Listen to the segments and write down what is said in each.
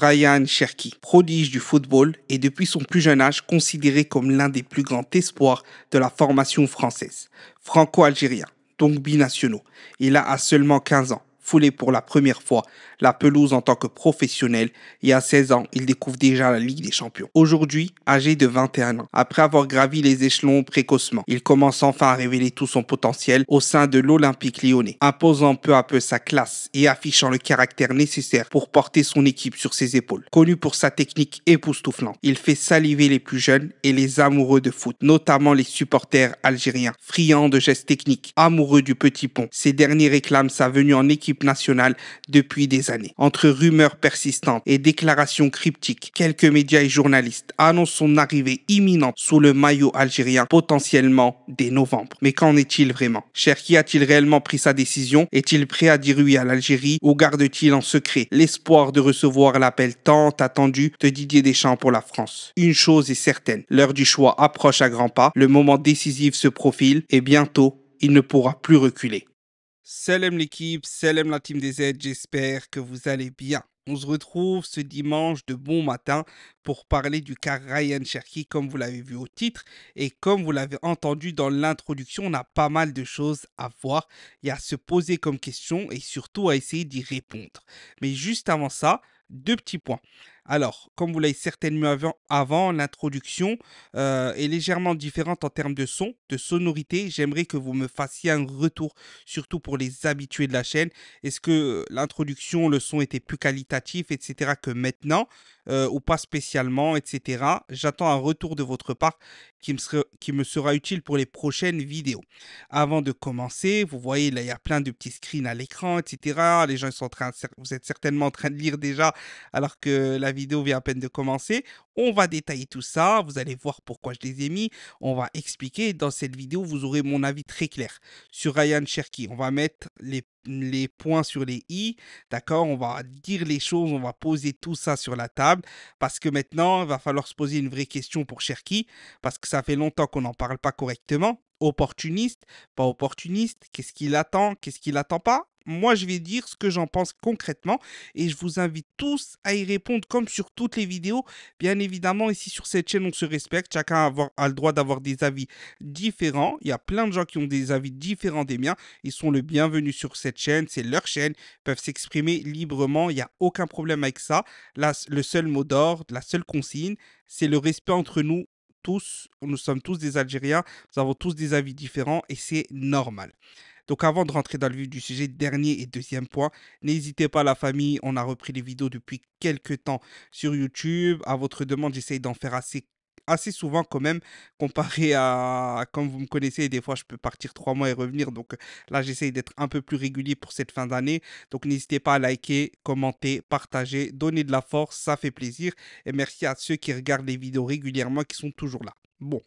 Ryan Cherki, prodige du football et depuis son plus jeune âge considéré comme l'un des plus grands espoirs de la formation française, franco-algérien, donc binationaux. Il a seulement 15 ans foulé pour la première fois la pelouse en tant que professionnel et à 16 ans, il découvre déjà la Ligue des Champions. Aujourd'hui, âgé de 21 ans, après avoir gravi les échelons précocement, il commence enfin à révéler tout son potentiel au sein de l'Olympique lyonnais, imposant peu à peu sa classe et affichant le caractère nécessaire pour porter son équipe sur ses épaules. Connu pour sa technique époustouflante, il fait saliver les plus jeunes et les amoureux de foot, notamment les supporters algériens, friands de gestes techniques, amoureux du petit pont. Ces derniers réclament sa venue en équipe national depuis des années. Entre rumeurs persistantes et déclarations cryptiques, quelques médias et journalistes annoncent son arrivée imminente sous le maillot algérien potentiellement dès novembre. Mais qu'en est-il vraiment Cherki a-t-il réellement pris sa décision Est-il prêt à dire oui à l'Algérie ou garde-t-il en secret l'espoir de recevoir l'appel tant attendu de Didier Deschamps pour la France Une chose est certaine, l'heure du choix approche à grands pas, le moment décisif se profile et bientôt, il ne pourra plus reculer. Salam l'équipe, salam la team des aides, j'espère que vous allez bien. On se retrouve ce dimanche de bon matin pour parler du cas Ryan Cherki, comme vous l'avez vu au titre. Et comme vous l'avez entendu dans l'introduction, on a pas mal de choses à voir et à se poser comme question et surtout à essayer d'y répondre. Mais juste avant ça, deux petits points. Alors, comme vous l'avez certainement avant, avant l'introduction euh, est légèrement différente en termes de son, de sonorité. J'aimerais que vous me fassiez un retour, surtout pour les habitués de la chaîne. Est-ce que euh, l'introduction, le son était plus qualitatif, etc. que maintenant, euh, ou pas spécialement, etc. J'attends un retour de votre part qui me, sera, qui me sera utile pour les prochaines vidéos. Avant de commencer, vous voyez, il y a plein de petits screens à l'écran, etc. Les gens sont en train, vous êtes certainement en train de lire déjà, alors que la vidéo vient à peine de commencer. On va détailler tout ça, vous allez voir pourquoi je les ai mis, on va expliquer. Dans cette vidéo, vous aurez mon avis très clair sur Ryan Cherki. On va mettre les, points sur les i, d'accord On va dire les choses, on va poser tout ça sur la table parce que maintenant, il va falloir se poser une vraie question pour Cherki parce que ça fait longtemps qu'on n'en parle pas correctement opportuniste, pas opportuniste, qu'est-ce qu'il attend, qu'est-ce qu'il attend pas, moi, je vais dire ce que j'en pense concrètement et je vous invite tous à y répondre comme sur toutes les vidéos. Bien évidemment, ici sur cette chaîne, on se respecte. Chacun a, le droit d'avoir des avis différents. Il y a plein de gens qui ont des avis différents des miens. Ils sont le bienvenu sur cette chaîne. C'est leur chaîne. Ils peuvent s'exprimer librement. Il n'y a aucun problème avec ça. Là, le seul mot d'ordre, la seule consigne, c'est le respect entre nous tous, nous sommes tous des Algériens, nous avons tous des avis différents et c'est normal. Donc avant de rentrer dans le vif du sujet, dernier et deuxième point, n'hésitez pas la famille, on a repris les vidéos depuis quelques temps sur YouTube. À votre demande, j'essaye d'en faire assez assez souvent quand même comparé à comme vous me connaissez des fois je peux partir trois mois et revenir donc là j'essaye d'être un peu plus régulier pour cette fin d'année donc n'hésitez pas à liker commenter partager donner de la force ça fait plaisir et merci à ceux qui regardent les vidéos régulièrement qui sont toujours là bon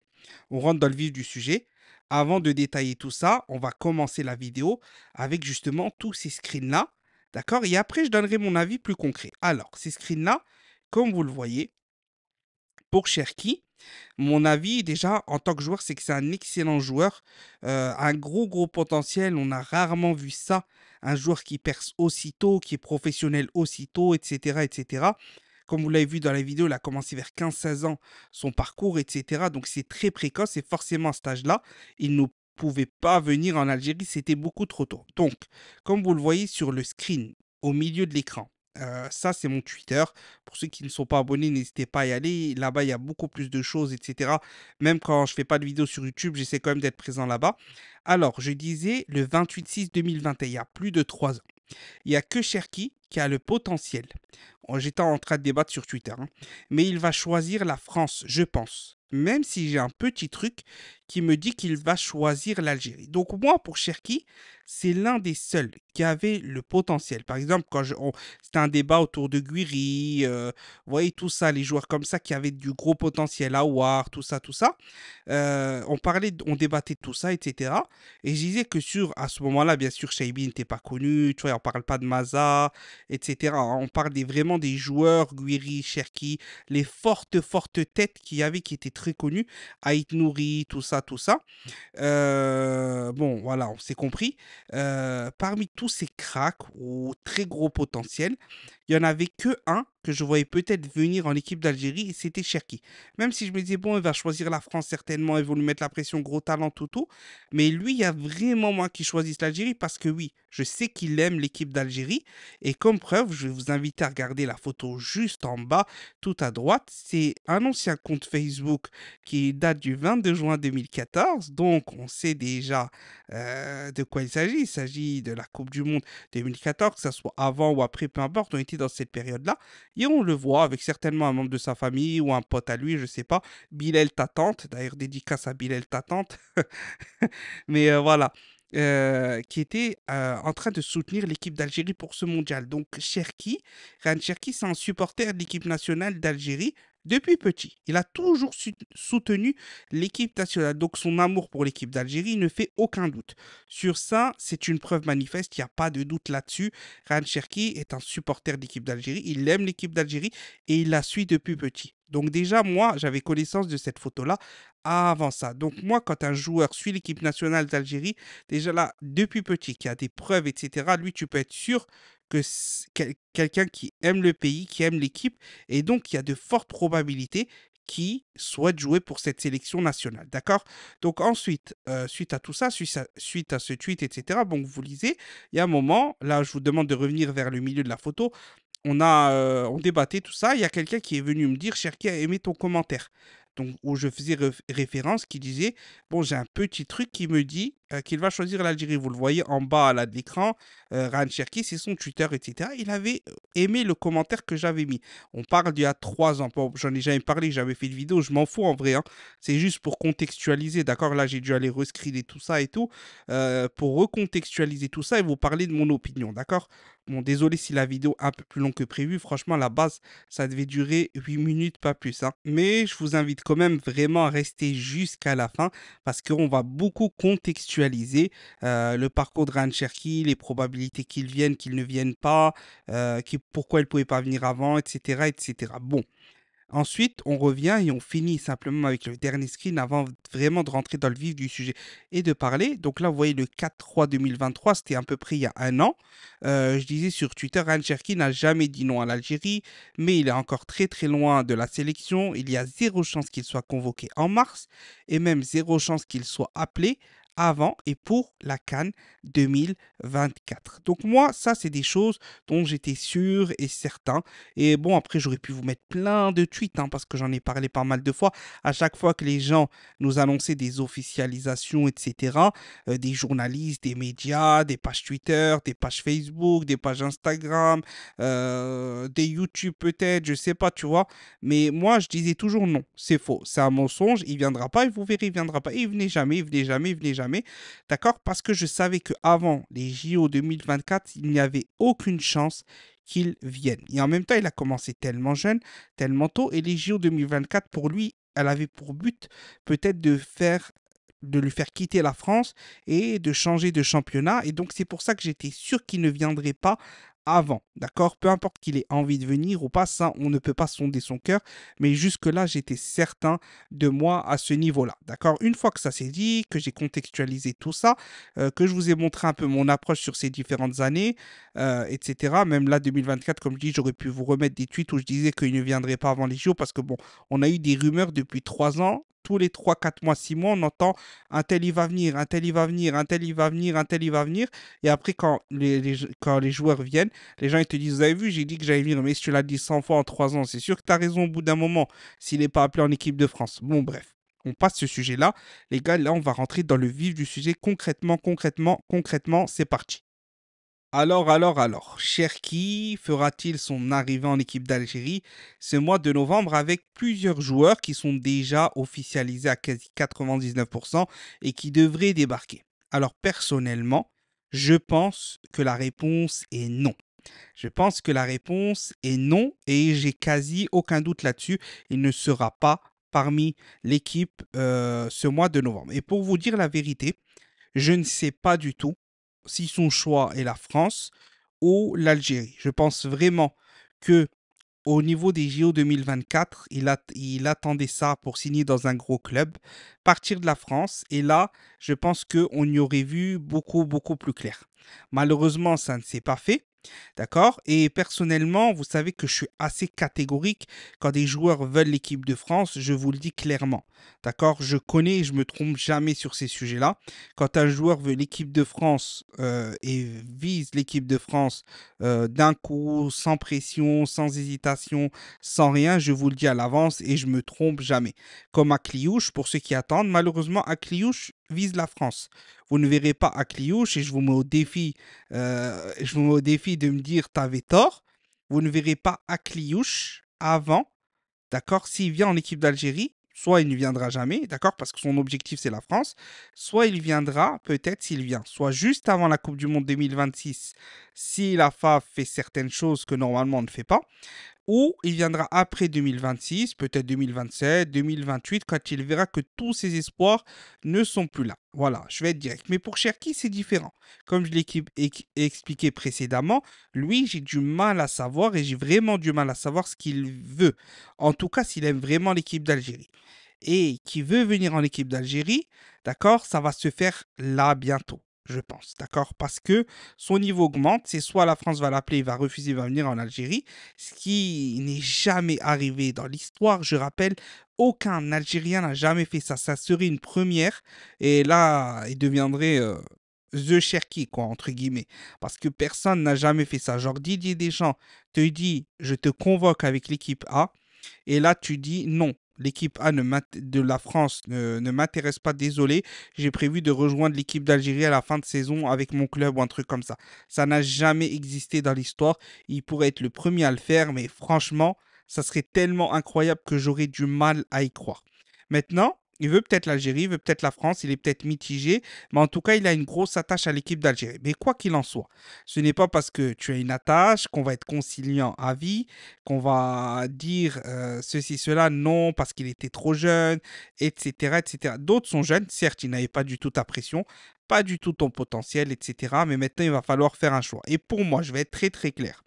on rentre dans le vif du sujet avant de détailler tout ça, on va commencer la vidéo avec justement tous ces screens-là. D'accord Et après, je donnerai mon avis plus concret. Alors, ces screens-là, comme vous le voyez, pour Cherki, mon avis déjà en tant que joueur, c'est que c'est un excellent joueur, euh, un gros gros potentiel. On a rarement vu ça, un joueur qui perce aussitôt, qui est professionnel aussitôt, etc., etc. Comme vous l'avez vu dans la vidéo, il a commencé vers 15-16 ans son parcours, etc. Donc c'est très précoce et forcément à cet âge-là, il ne pouvait pas venir en Algérie, c'était beaucoup trop tôt. Donc, comme vous le voyez sur le screen, au milieu de l'écran, euh, ça c'est mon Twitter. Pour ceux qui ne sont pas abonnés, n'hésitez pas à y aller. Là-bas, il y a beaucoup plus de choses, etc. Même quand je ne fais pas de vidéos sur YouTube, j'essaie quand même d'être présent là-bas. Alors, je disais le 28-6-2021, il y a plus de 3 ans. Il n'y a que Cherki qui a le potentiel. J'étais en train de débattre sur Twitter. Hein. Mais il va choisir la France, je pense. Même si j'ai un petit truc qui me dit qu'il va choisir l'Algérie. Donc moi, pour Cherki, c'est l'un des seuls qui avait le potentiel. Par exemple, quand c'était un débat autour de Guiri, vous euh, voyez tout ça, les joueurs comme ça qui avaient du gros potentiel, Awar, tout ça, tout ça. Euh, on parlait, on débattait de tout ça, etc. Et je disais que sur, à ce moment-là, bien sûr, Shaibi n'était pas connu, tu vois, on parle pas de Maza, etc. On parle vraiment des joueurs, Guiri, Cherki, les fortes, fortes têtes qu'il y avait qui étaient très connues, Aït Nouri, tout ça tout ça. bon, voilà, on s'est compris. parmi tous ces cracks au très gros potentiel, il n'y en avait que un que je voyais peut-être venir en équipe d'Algérie, et c'était Cherki. Même si je me disais, bon, il va choisir la France certainement, et vont lui mettre la pression, gros talent, tout, tout. Mais lui, il y a vraiment moi qui choisisse l'Algérie parce que oui, je sais qu'il aime l'équipe d'Algérie. Et comme preuve, je vais vous inviter à regarder la photo juste en bas, tout à droite. C'est un ancien compte Facebook qui date du 22 juin 2014. Donc, on sait déjà euh, de quoi il s'agit. Il s'agit de la Coupe du Monde 2014, que ce soit avant ou après, peu importe. On était dans cette période-là. Et on le voit avec certainement un membre de sa famille ou un pote à lui, je ne sais pas. Bilel ta tante, d'ailleurs dédicace à Bilal ta tante. Mais euh, voilà. Euh, qui était euh, en train de soutenir l'équipe d'Algérie pour ce mondial. Donc Cherki, Ryan Cherki, c'est un supporter de l'équipe nationale d'Algérie. Depuis petit, il a toujours soutenu l'équipe nationale, donc son amour pour l'équipe d'Algérie ne fait aucun doute. Sur ça, c'est une preuve manifeste, il n'y a pas de doute là-dessus. Ran Cherki est un supporter d'équipe d'Algérie, il aime l'équipe d'Algérie et il la suit depuis petit. Donc déjà, moi, j'avais connaissance de cette photo-là avant ça. Donc moi, quand un joueur suit l'équipe nationale d'Algérie, déjà là, depuis petit, qu'il y a des preuves, etc., lui, tu peux être sûr que quelqu'un qui aime le pays, qui aime l'équipe, et donc il y a de fortes probabilités qui souhaite jouer pour cette sélection nationale. D'accord Donc ensuite, euh, suite à tout ça, suite à, ce tweet, etc., Bon, vous lisez, il y a un moment, là je vous demande de revenir vers le milieu de la photo, on a euh, on débattait tout ça, il y a quelqu'un qui est venu me dire, Cherki a aimé ton commentaire donc, où je faisais référence, qui disait Bon, j'ai un petit truc qui me dit euh, qu'il va choisir l'Algérie. Vous le voyez en bas à l'écran, euh, Ran Cherki, c'est son tuteur, etc. Il avait euh, aimé le commentaire que j'avais mis. On parle d'il y a trois ans. j'en ai jamais parlé, j'avais fait une vidéo, je m'en fous en vrai. Hein. C'est juste pour contextualiser, d'accord Là, j'ai dû aller rescriller tout ça et tout, pour recontextualiser tout ça et vous parler de mon opinion, d'accord Bon, désolé si la vidéo est un peu plus longue que prévu. Franchement, à la base, ça devait durer 8 minutes, pas plus. Hein. Mais je vous invite quand même vraiment à rester jusqu'à la fin parce qu'on va beaucoup contextualiser euh, le parcours de Ryan les probabilités qu'il vienne, qu'il ne vienne pas, euh, qui, pourquoi il ne pouvait pas venir avant, etc., etc. Bon, Ensuite, on revient et on finit simplement avec le dernier screen avant vraiment de rentrer dans le vif du sujet et de parler. Donc là, vous voyez le 4-3 2023, c'était à peu près il y a un an. Euh, je disais sur Twitter, qui n'a jamais dit non à l'Algérie, mais il est encore très très loin de la sélection. Il y a zéro chance qu'il soit convoqué en mars et même zéro chance qu'il soit appelé avant et pour la Cannes 2024. Donc moi, ça, c'est des choses dont j'étais sûr et certain. Et bon, après, j'aurais pu vous mettre plein de tweets, hein, parce que j'en ai parlé pas mal de fois. À chaque fois que les gens nous annonçaient des officialisations, etc., euh, des journalistes, des médias, des pages Twitter, des pages Facebook, des pages Instagram, euh, des YouTube peut-être, je sais pas, tu vois. Mais moi, je disais toujours non, c'est faux, c'est un mensonge, il viendra pas, et vous verrez, il viendra pas. Il il venait jamais, il venait jamais, il venait jamais. D'accord Parce que je savais que avant les JO 2024, il n'y avait aucune chance qu'il vienne. Et en même temps, il a commencé tellement jeune, tellement tôt. Et les JO 2024, pour lui, elle avait pour but peut-être de faire de lui faire quitter la France et de changer de championnat. Et donc c'est pour ça que j'étais sûr qu'il ne viendrait pas avant, d'accord Peu importe qu'il ait envie de venir ou pas, ça, on ne peut pas sonder son cœur, mais jusque-là, j'étais certain de moi à ce niveau-là, d'accord Une fois que ça s'est dit, que j'ai contextualisé tout ça, euh, que je vous ai montré un peu mon approche sur ces différentes années, euh, etc., même là, 2024, comme je dis, j'aurais pu vous remettre des tweets où je disais qu'il ne viendrait pas avant les JO, parce que bon, on a eu des rumeurs depuis trois ans, tous les 3, 4 mois, 6 mois, on entend un tel il va venir, un tel il va venir, un tel il va venir, un tel il va venir. Et après, quand les, quand les joueurs viennent, les gens ils te disent Vous avez vu, j'ai dit que j'allais venir, mais si tu l'as dit 100 fois en 3 ans, c'est sûr que tu as raison au bout d'un moment s'il n'est pas appelé en équipe de France. Bon, bref. On passe ce sujet-là. Les gars, là, on va rentrer dans le vif du sujet concrètement, concrètement, concrètement. C'est parti. Alors, alors, alors, Cherki fera-t-il son arrivée en équipe d'Algérie ce mois de novembre avec plusieurs joueurs qui sont déjà officialisés à quasi 99% et qui devraient débarquer Alors, personnellement, je pense que la réponse est non. Je pense que la réponse est non et j'ai quasi aucun doute là-dessus. Il ne sera pas parmi l'équipe euh, ce mois de novembre. Et pour vous dire la vérité, je ne sais pas du tout si son choix est la France ou l'Algérie. Je pense vraiment que au niveau des JO 2024, il, il, attendait ça pour signer dans un gros club, partir de la France. Et là, je pense qu'on y aurait vu beaucoup, beaucoup plus clair. Malheureusement, ça ne s'est pas fait. D'accord Et personnellement, vous savez que je suis assez catégorique quand des joueurs veulent l'équipe de France, je vous le dis clairement. D'accord Je connais, et je me trompe jamais sur ces sujets-là. Quand un joueur veut l'équipe de France euh, et vise l'équipe de France euh, d'un coup, sans pression, sans hésitation, sans rien, je vous le dis à l'avance et je me trompe jamais. Comme à Cliouche, pour ceux qui attendent, malheureusement à Cliouche, vise la France. Vous ne verrez pas à Cliouche, et je vous mets au défi, euh, je vous mets au défi de me dire t'avais tort. Vous ne verrez pas à Cliouche avant, d'accord S'il vient en équipe d'Algérie, soit il ne viendra jamais, d'accord Parce que son objectif c'est la France, soit il viendra peut-être s'il vient, soit juste avant la Coupe du Monde 2026, si la FAF fait certaines choses que normalement on ne fait pas, ou il viendra après 2026, peut-être 2027, 2028, quand il verra que tous ses espoirs ne sont plus là. Voilà, je vais être direct. Mais pour Cherki, c'est différent. Comme je l'ai expliqué précédemment, lui, j'ai du mal à savoir et j'ai vraiment du mal à savoir ce qu'il veut. En tout cas, s'il aime vraiment l'équipe d'Algérie. Et qui veut venir en équipe d'Algérie, d'accord, ça va se faire là bientôt je pense, d'accord Parce que son niveau augmente, c'est soit la France va l'appeler, il va refuser, il va venir en Algérie, ce qui n'est jamais arrivé dans l'histoire. Je rappelle, aucun Algérien n'a jamais fait ça. Ça serait une première, et là, il deviendrait euh, The Cherki, quoi, entre guillemets. Parce que personne n'a jamais fait ça. Genre, Didier Deschamps te dit, je te convoque avec l'équipe A, et là, tu dis non, l'équipe A de la France ne, ne m'intéresse pas, désolé. J'ai prévu de rejoindre l'équipe d'Algérie à la fin de saison avec mon club ou un truc comme ça. Ça n'a jamais existé dans l'histoire. Il pourrait être le premier à le faire, mais franchement, ça serait tellement incroyable que j'aurais du mal à y croire. Maintenant, il veut peut-être l'Algérie, il veut peut-être la France, il est peut-être mitigé, mais en tout cas, il a une grosse attache à l'équipe d'Algérie. Mais quoi qu'il en soit, ce n'est pas parce que tu as une attache qu'on va être conciliant à vie, qu'on va dire euh, ceci, cela, non, parce qu'il était trop jeune, etc. etc. D'autres sont jeunes, certes, il n'avaient pas du tout ta pression, pas du tout ton potentiel, etc. Mais maintenant, il va falloir faire un choix. Et pour moi, je vais être très très clair.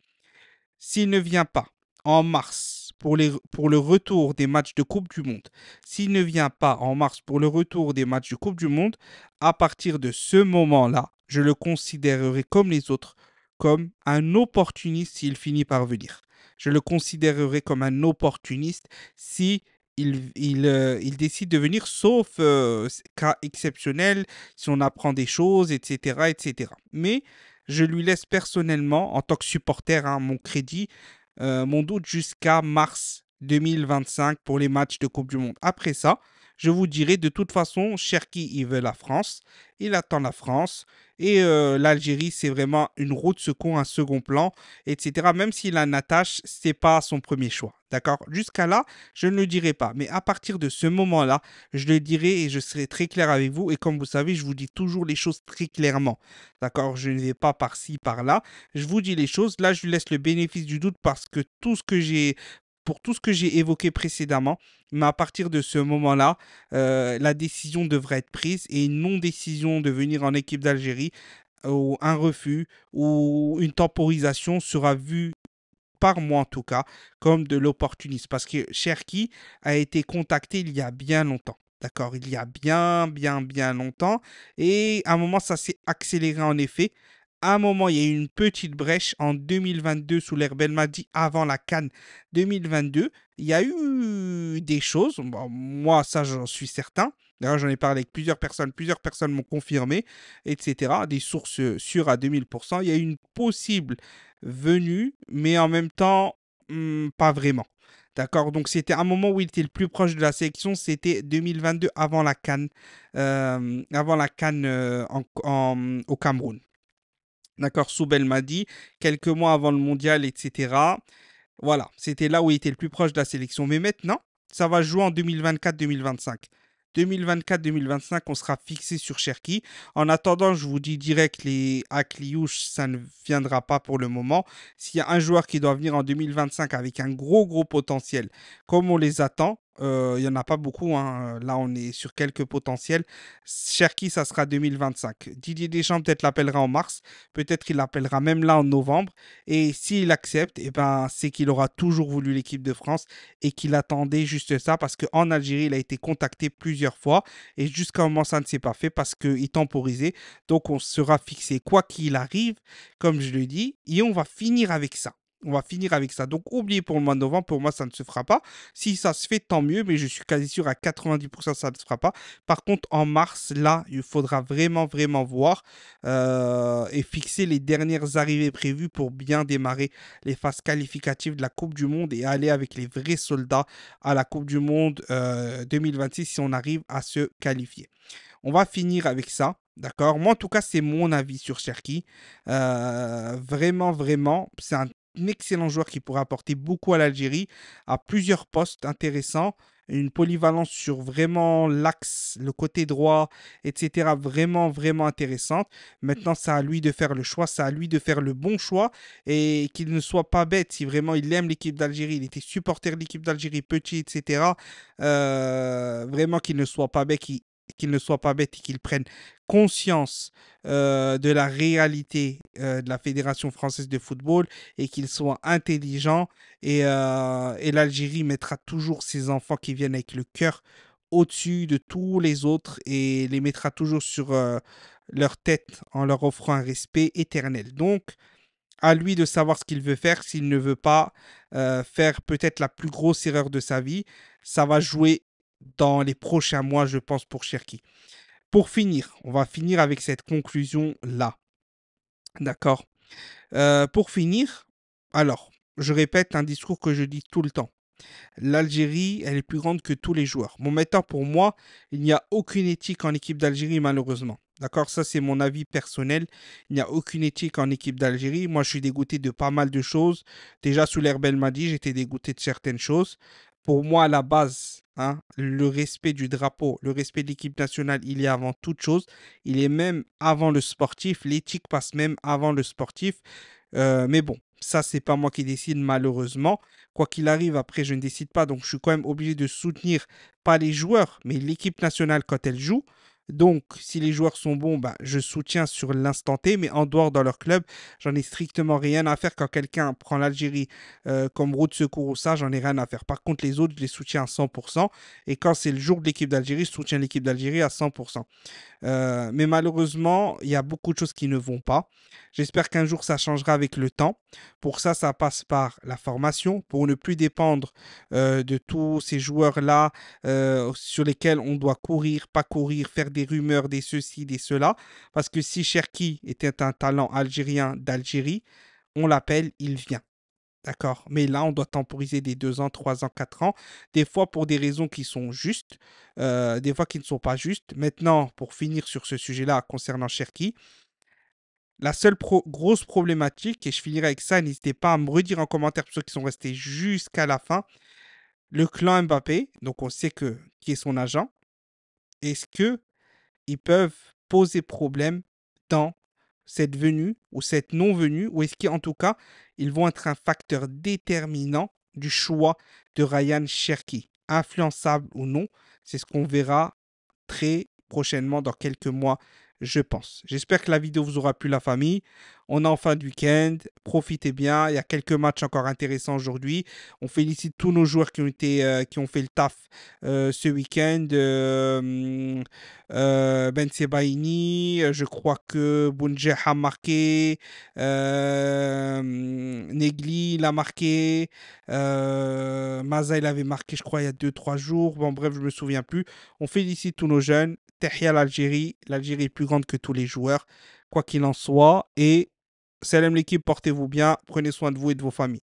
S'il ne vient pas, en mars pour, les, pour, le retour des matchs de Coupe du Monde. S'il ne vient pas en mars pour le retour des matchs de Coupe du Monde, à partir de ce moment-là, je le considérerai comme les autres, comme un opportuniste s'il finit par venir. Je le considérerai comme un opportuniste si il, euh, décide de venir, sauf euh, cas exceptionnel, si on apprend des choses, etc., etc. Mais je lui laisse personnellement, en tant que supporter, à hein, mon crédit euh, mon doute, jusqu'à mars 2025 pour les matchs de Coupe du Monde. Après ça, je vous dirai de toute façon, Cherki, il veut la France, il attend la France, et euh, l'Algérie, c'est vraiment une route second, un second plan, etc. Même s'il a Natache, c'est pas son premier choix. D'accord Jusqu'à là, je ne le dirai pas. Mais à partir de ce moment-là, je le dirai et je serai très clair avec vous. Et comme vous savez, je vous dis toujours les choses très clairement. D'accord Je ne vais pas par-ci, par-là. Je vous dis les choses. Là, je laisse le bénéfice du doute parce que tout ce que j'ai pour tout ce que j'ai évoqué précédemment. Mais à partir de ce moment-là, euh, la décision devrait être prise et une non-décision de venir en équipe d'Algérie euh, ou un refus ou une temporisation sera vue par moi en tout cas comme de l'opportuniste parce que Cherki a été contacté il y a bien longtemps. D'accord, il y a bien, bien, bien longtemps. Et à un moment, ça s'est accéléré en effet à un moment, il y a eu une petite brèche en 2022 sous M'a dit avant la Cannes 2022. Il y a eu des choses. moi, ça, j'en suis certain. D'ailleurs, j'en ai parlé avec plusieurs personnes. Plusieurs personnes m'ont confirmé, etc. Des sources sûres à 2000%. Il y a eu une possible venue, mais en même temps, hmm, pas vraiment. D'accord Donc, c'était un moment où il était le plus proche de la sélection. C'était 2022 avant la Cannes, euh, avant la Cannes euh, au Cameroun. D'accord Soubel m'a dit, quelques mois avant le mondial, etc. Voilà, c'était là où il était le plus proche de la sélection. Mais maintenant, ça va jouer en 2024-2025. 2024-2025, on sera fixé sur Cherki. En attendant, je vous dis direct, les Akliouche, ça ne viendra pas pour le moment. S'il y a un joueur qui doit venir en 2025 avec un gros, gros potentiel, comme on les attend, il n'y en a pas beaucoup. Hein, là, on est sur quelques potentiels. Cherki, ça sera 2025. Didier Deschamps peut-être l'appellera en mars. Peut-être qu'il l'appellera même là en novembre. Et s'il accepte, eh ben, c'est qu'il aura toujours voulu l'équipe de France et qu'il attendait juste ça parce qu'en Algérie, il a été contacté plusieurs fois. Et jusqu'à un moment, ça ne s'est pas fait parce qu'il temporisait. Donc, on sera fixé quoi qu'il arrive, comme je le dis. Et on va finir avec ça. On va finir avec ça. Donc, oubliez pour le mois de novembre, pour moi, ça ne se fera pas. Si ça se fait, tant mieux, mais je suis quasi sûr à 90% ça ne se fera pas. Par contre, en mars, là, il faudra vraiment, vraiment voir euh, et fixer les dernières arrivées prévues pour bien démarrer les phases qualificatives de la Coupe du Monde et aller avec les vrais soldats à la Coupe du Monde 2026 euh, si on arrive à se qualifier. On va finir avec ça. D'accord Moi, en tout cas, c'est mon avis sur Cherki. Euh, vraiment, vraiment, c'est un excellent joueur qui pourrait apporter beaucoup à l'Algérie, à plusieurs postes intéressants, une polyvalence sur vraiment l'axe, le côté droit, etc. Vraiment, vraiment intéressante. Maintenant, c'est à lui de faire le choix, c'est à lui de faire le bon choix et qu'il ne soit pas bête si vraiment il aime l'équipe d'Algérie, il était supporter de l'équipe d'Algérie petit, etc. Euh, vraiment qu'il ne soit pas bête, qu'ils ne soient pas bêtes et qu'ils prennent conscience de la réalité de la Fédération française de football et qu'ils soient intelligents. Et, l'Algérie mettra toujours ses enfants qui viennent avec le cœur au-dessus de tous les autres et les mettra toujours sur leur tête en leur offrant un respect éternel. Donc, à lui de savoir ce qu'il veut faire. S'il ne veut pas faire peut-être la plus grosse erreur de sa vie, ça va jouer dans les prochains mois, je pense, pour Cherki. Pour finir, on va finir avec cette conclusion-là. D'accord euh, Pour finir, alors, je répète un discours que je dis tout le temps. L'Algérie, elle est plus grande que tous les joueurs. Mon maintenant, pour moi, il n'y a aucune éthique en équipe d'Algérie, malheureusement. D'accord Ça, c'est mon avis personnel. Il n'y a aucune éthique en équipe d'Algérie. Moi, je suis dégoûté de pas mal de choses. Déjà, sous l'herbe, elle m'a dit, j'étais dégoûté de certaines choses pour moi, à la base, hein, le respect du drapeau, le respect de l'équipe nationale, il est avant toute chose. Il est même avant le sportif. L'éthique passe même avant le sportif. Euh, mais bon, ça, c'est pas moi qui décide, malheureusement. Quoi qu'il arrive, après, je ne décide pas. Donc, je suis quand même obligé de soutenir, pas les joueurs, mais l'équipe nationale quand elle joue. Donc, si les joueurs sont bons, bah, je soutiens sur l'instant T, mais en dehors dans leur club, j'en ai strictement rien à faire. Quand quelqu'un prend l'Algérie euh, comme route de secours ou ça, j'en ai rien à faire. Par contre, les autres, je les soutiens à 100%. Et quand c'est le jour de l'équipe d'Algérie, je soutiens l'équipe d'Algérie à 100%. Euh, mais malheureusement, il y a beaucoup de choses qui ne vont pas. J'espère qu'un jour, ça changera avec le temps. Pour ça, ça passe par la formation, pour ne plus dépendre euh, de tous ces joueurs-là sur lesquels on doit courir, pas courir, faire des des rumeurs, des ceci, des cela. Parce que si Cherki était un talent algérien d'Algérie, on l'appelle, il vient. D'accord Mais là, on doit temporiser des 2 ans, 3 ans, 4 ans, des fois pour des raisons qui sont justes, euh, des fois qui ne sont pas justes. Maintenant, pour finir sur ce sujet-là concernant Cherki, la seule grosse problématique, et je finirai avec ça, n'hésitez pas à me redire en commentaire pour ceux qui sont restés jusqu'à la fin, le clan Mbappé, donc on sait que qui est son agent, est-ce que ils peuvent poser problème dans cette venue ou cette non-venue, ou est-ce qu'en tout cas, ils vont être un facteur déterminant du choix de Ryan Cherky, influençable ou non. C'est ce qu'on verra très prochainement, dans quelques mois, je pense. J'espère que la vidéo vous aura plu, la famille. On est en fin de week-end. Profitez bien. Il y a quelques matchs encore intéressants aujourd'hui. On félicite tous nos joueurs qui ont, été, euh, qui ont fait le taf euh, ce week-end. Euh, euh ben Sebaini, je crois que Bounjeh a marqué. Negli l'a marqué. Maza, il avait marqué, je crois, il y a 2-3 jours. Bon, bref, je me souviens plus. On félicite tous nos jeunes. Tehia l'Algérie. L'Algérie est plus grande que tous les joueurs, quoi qu'il en soit. Et Salam l'équipe, portez-vous bien, prenez soin de vous et de vos familles.